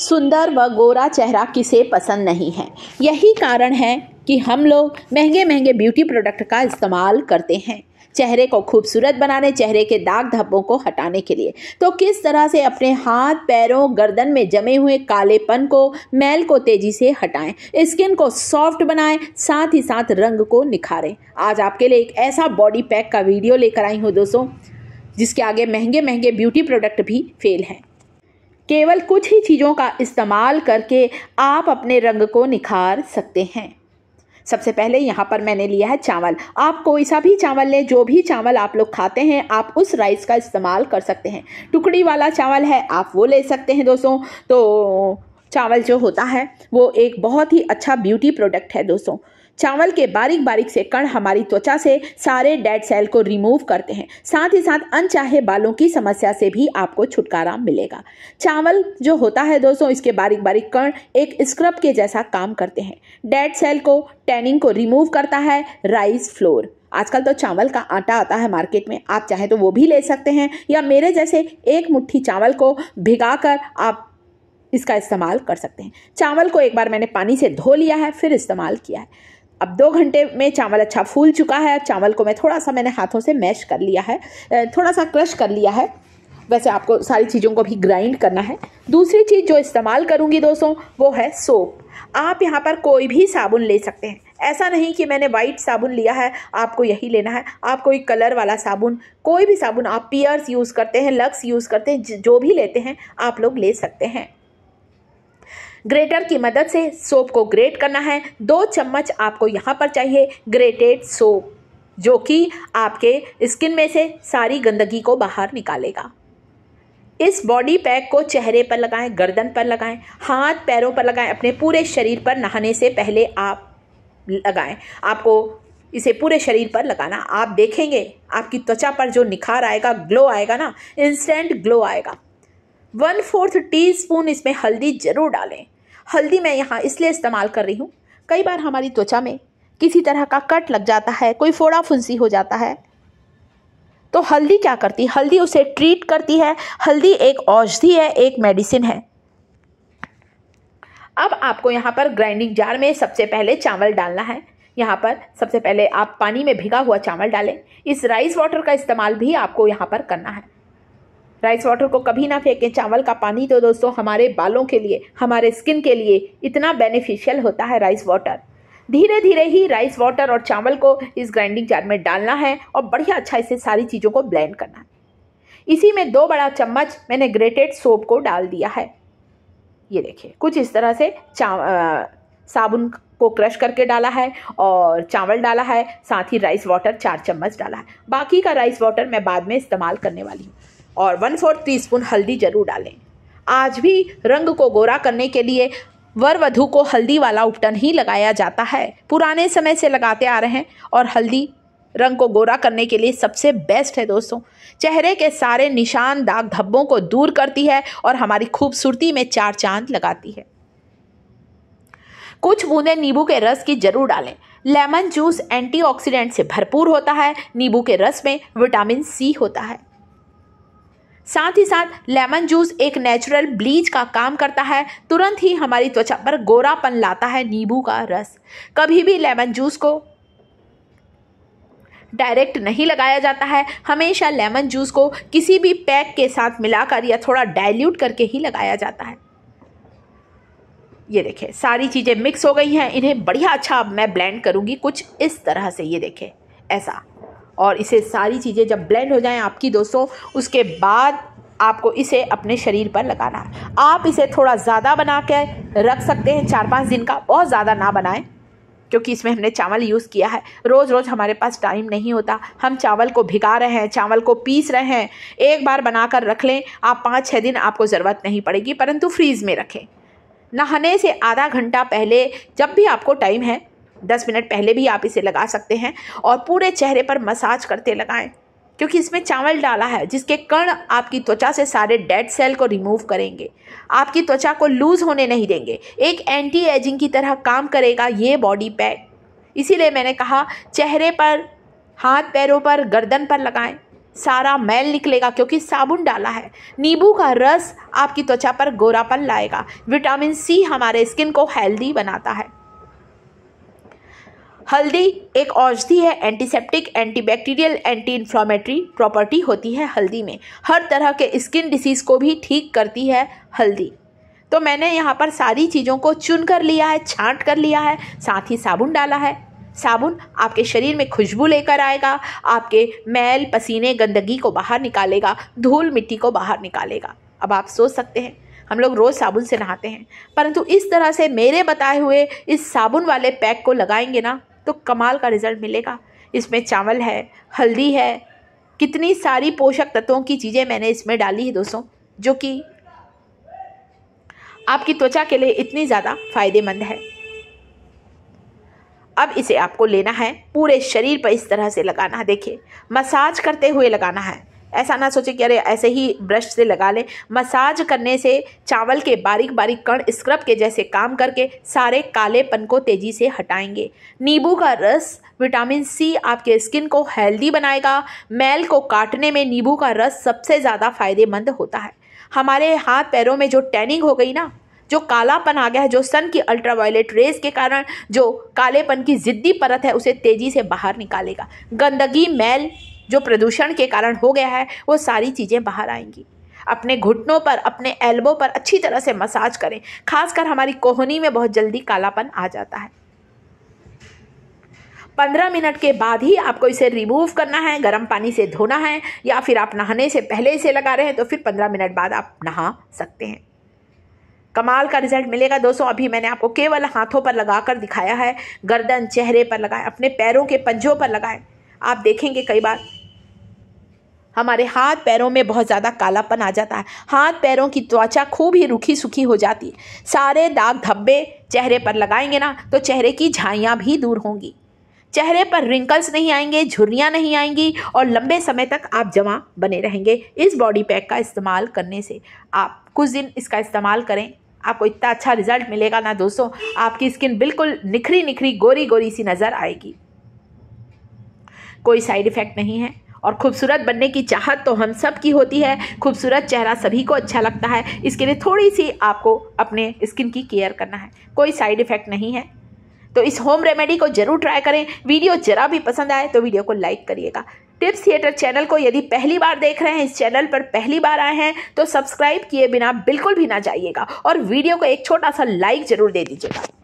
सुंदर व गोरा चेहरा किसे पसंद नहीं है यही कारण है कि हम लोग महंगे महंगे ब्यूटी प्रोडक्ट का इस्तेमाल करते हैं चेहरे को खूबसूरत बनाने चेहरे के दाग धब्बों को हटाने के लिए तो किस तरह से अपने हाथ पैरों गर्दन में जमे हुए कालेपन को मैल को तेजी से हटाएं स्किन को सॉफ्ट बनाएं साथ ही साथ रंग को निखारें आज आपके लिए एक ऐसा बॉडी पैक का वीडियो लेकर आई हूँ दोस्तों जिसके आगे महंगे महंगे ब्यूटी प्रोडक्ट भी फेल हैं केवल कुछ ही चीज़ों का इस्तेमाल करके आप अपने रंग को निखार सकते हैं सबसे पहले यहाँ पर मैंने लिया है चावल आप कोई सा भी चावल लें जो भी चावल आप लोग खाते हैं आप उस राइस का इस्तेमाल कर सकते हैं टुकड़ी वाला चावल है आप वो ले सकते हैं दोस्तों तो चावल जो होता है वो एक बहुत ही अच्छा ब्यूटी प्रोडक्ट है दोस्तों चावल के बारीक बारीक से कण हमारी त्वचा से सारे डेड सेल को रिमूव करते हैं साथ ही साथ अनचाहे बालों की समस्या से भी आपको छुटकारा मिलेगा चावल जो होता है दोस्तों इसके बारीक बारीक कण एक स्क्रब के जैसा काम करते हैं डेड सेल को टैनिंग को रिमूव करता है राइस फ्लोर आजकल तो चावल का आटा आता है मार्केट में आप चाहे तो वो भी ले सकते हैं या मेरे जैसे एक मुट्ठी चावल को भिगा आप इसका इस्तेमाल कर सकते हैं चावल को एक बार मैंने पानी से धो लिया है फिर इस्तेमाल किया है अब दो घंटे में चावल अच्छा फूल चुका है चावल को मैं थोड़ा सा मैंने हाथों से मैश कर लिया है थोड़ा सा क्रश कर लिया है वैसे आपको सारी चीज़ों को भी ग्राइंड करना है दूसरी चीज़ जो इस्तेमाल करूँगी दोस्तों वो है सोप आप यहाँ पर कोई भी साबुन ले सकते हैं ऐसा नहीं कि मैंने वाइट साबुन लिया है आपको यही लेना है आप कोई कलर वाला साबुन कोई भी साबुन आप पियर्स यूज़ करते हैं लक्स यूज़ करते हैं जो भी लेते हैं आप लोग ले सकते हैं ग्रेटर की मदद से सोप को ग्रेट करना है दो चम्मच आपको यहाँ पर चाहिए ग्रेटेड सोप जो कि आपके स्किन में से सारी गंदगी को बाहर निकालेगा इस बॉडी पैक को चेहरे पर लगाएं गर्दन पर लगाएं हाथ पैरों पर लगाएं अपने पूरे शरीर पर नहाने से पहले आप लगाएं आपको इसे पूरे शरीर पर लगाना आप देखेंगे आपकी त्वचा पर जो निखार आएगा ग्लो आएगा ना इंस्टेंट ग्लो आएगा वन फोर्थ टी स्पून इसमें हल्दी ज़रूर डालें हल्दी मैं यहाँ इसलिए इस्तेमाल कर रही हूँ कई बार हमारी त्वचा में किसी तरह का कट लग जाता है कोई फोड़ा फुंसी हो जाता है तो हल्दी क्या करती है हल्दी उसे ट्रीट करती है हल्दी एक औषधि है एक मेडिसिन है अब आपको यहाँ पर ग्राइंडिंग जार में सबसे पहले चावल डालना है यहाँ पर सबसे पहले आप पानी में भिगा हुआ चावल डालें इस राइस वाटर का इस्तेमाल भी आपको यहाँ पर करना है राइस वाटर को कभी ना फेंकें चावल का पानी तो दोस्तों हमारे बालों के लिए हमारे स्किन के लिए इतना बेनिफिशियल होता है राइस वाटर धीरे धीरे ही राइस वाटर और चावल को इस ग्राइंडिंग जार में डालना है और बढ़िया अच्छा इसे सारी चीज़ों को ब्लेंड करना है इसी में दो बड़ा चम्मच मैंने ग्रेटेड सोप को डाल दिया है ये देखिए कुछ इस तरह से साबुन को क्रश करके डाला है और चावल डाला है साथ ही राइस वाटर चार चम्मच डाला है बाकी का राइस वाटर मैं बाद में इस्तेमाल करने वाली हूँ और वन फोर्थ टी स्पून हल्दी जरूर डालें आज भी रंग को गोरा करने के लिए वर वधु को हल्दी वाला उपटन ही लगाया जाता है पुराने समय से लगाते आ रहे हैं और हल्दी रंग को गोरा करने के लिए सबसे बेस्ट है दोस्तों चेहरे के सारे निशान दाग धब्बों को दूर करती है और हमारी खूबसूरती में चार चांद लगाती है कुछ बूंदे नींबू के रस की जरूर डालें लेमन जूस एंटीऑक्सीडेंट से भरपूर होता है नींबू के रस में विटामिन सी होता है साथ ही साथ लेमन जूस एक नेचुरल ब्लीच का काम करता है तुरंत ही हमारी त्वचा पर गोरापन लाता है नींबू का रस कभी भी लेमन जूस को डायरेक्ट नहीं लगाया जाता है हमेशा लेमन जूस को किसी भी पैक के साथ मिलाकर या थोड़ा डाइल्यूट करके ही लगाया जाता है ये देखें सारी चीज़ें मिक्स हो गई हैं इन्हें बढ़िया अच्छा मैं ब्लेंड करूँगी कुछ इस तरह से ये देखें ऐसा और इसे सारी चीज़ें जब ब्लेंड हो जाएं आपकी दोस्तों उसके बाद आपको इसे अपने शरीर पर लगाना है आप इसे थोड़ा ज़्यादा बना कर रख सकते हैं चार पाँच दिन का बहुत ज़्यादा ना बनाएं क्योंकि इसमें हमने चावल यूज़ किया है रोज़ रोज़ हमारे पास टाइम नहीं होता हम चावल को भिगा रहे हैं चावल को पीस रहे हैं एक बार बनाकर रख लें आप पाँच छः दिन आपको ज़रूरत नहीं पड़ेगी परंतु फ्रीज़ में रखें नहाने से आधा घंटा पहले जब भी आपको टाइम है दस मिनट पहले भी आप इसे लगा सकते हैं और पूरे चेहरे पर मसाज करते लगाएं क्योंकि इसमें चावल डाला है जिसके कण आपकी त्वचा से सारे डेड सेल को रिमूव करेंगे आपकी त्वचा को लूज़ होने नहीं देंगे एक एंटी एजिंग की तरह काम करेगा ये बॉडी पैक इसीलिए मैंने कहा चेहरे पर हाथ पैरों पर गर्दन पर लगाएं सारा मैल निकलेगा क्योंकि साबुन डाला है नींबू का रस आपकी त्वचा पर गोरापन लाएगा विटामिन सी हमारे स्किन को हेल्दी बनाता है हल्दी एक औषधि है antiseptic antibacterial anti inflammatory property होती है हल्दी में हर तरह के स्किन डिसीज़ को भी ठीक करती है हल्दी तो मैंने यहाँ पर सारी चीज़ों को चुन कर लिया है छांट कर लिया है साथ ही साबुन डाला है साबुन आपके शरीर में खुशबू लेकर आएगा आपके मैल पसीने गंदगी को बाहर निकालेगा धूल मिट्टी को बाहर निकालेगा अब आप सोच सकते हैं हम लोग रोज़ साबुन से नहाते हैं परंतु इस तरह से मेरे बताए हुए इस साबुन वाले पैक को लगाएंगे ना तो कमाल का रिज़ल्ट मिलेगा इसमें चावल है हल्दी है कितनी सारी पोषक तत्वों की चीज़ें मैंने इसमें डाली है दोस्तों जो कि आपकी त्वचा के लिए इतनी ज़्यादा फायदेमंद है अब इसे आपको लेना है पूरे शरीर पर इस तरह से लगाना है देखिए मसाज करते हुए लगाना है ऐसा ना सोचे कि अरे ऐसे ही ब्रश से लगा लें मसाज करने से चावल के बारीक बारीक कण स्क्रब के जैसे काम करके सारे कालेपन को तेज़ी से हटाएंगे नींबू का रस विटामिन सी आपके स्किन को हेल्दी बनाएगा मैल को काटने में नींबू का रस सबसे ज़्यादा फायदेमंद होता है हमारे हाथ पैरों में जो टैनिंग हो गई ना जो कालापन आ गया है जो सन की अल्ट्रावायलेट रेज के कारण जो कालेपन की ज़िद्दी परत है उसे तेज़ी से बाहर निकालेगा गंदगी मैल जो प्रदूषण के कारण हो गया है वो सारी चीज़ें बाहर आएंगी अपने घुटनों पर अपने एल्बो पर अच्छी तरह से मसाज करें खासकर हमारी कोहनी में बहुत जल्दी कालापन आ जाता है पंद्रह मिनट के बाद ही आपको इसे रिमूव करना है गर्म पानी से धोना है या फिर आप नहाने से पहले इसे लगा रहे हैं तो फिर पंद्रह मिनट बाद आप नहा सकते हैं कमाल का रिजल्ट मिलेगा दोस्तों अभी मैंने आपको केवल हाथों पर लगा कर दिखाया है गर्दन चेहरे पर लगाएं अपने पैरों के पंजों पर लगाएं आप देखेंगे कई बार हमारे हाथ पैरों में बहुत ज़्यादा कालापन आ जाता है हाथ पैरों की त्वचा खूब ही रुखी सुखी हो जाती है सारे दाग धब्बे चेहरे पर लगाएंगे ना तो चेहरे की झाइयाँ भी दूर होंगी चेहरे पर रिंकल्स नहीं आएंगे झुर्रियाँ नहीं आएंगी और लंबे समय तक आप जमा बने रहेंगे इस बॉडी पैक का इस्तेमाल करने से आप कुछ दिन इसका इस्तेमाल करें आपको इतना अच्छा रिजल्ट मिलेगा ना दोस्तों आपकी स्किन बिल्कुल निखरी निखरी गोरी गोरी सी नज़र आएगी कोई साइड इफ़ेक्ट नहीं है और खूबसूरत बनने की चाहत तो हम सब की होती है खूबसूरत चेहरा सभी को अच्छा लगता है इसके लिए थोड़ी सी आपको अपने स्किन की केयर करना है कोई साइड इफ़ेक्ट नहीं है तो इस होम रेमेडी को जरूर ट्राई करें वीडियो जरा भी पसंद आए तो वीडियो को लाइक करिएगा टिप्स थिएटर चैनल को यदि पहली बार देख रहे हैं इस चैनल पर पहली बार आए हैं तो सब्सक्राइब किए बिना बिल्कुल भी ना जाइएगा और वीडियो को एक छोटा सा लाइक ज़रूर दे दीजिएगा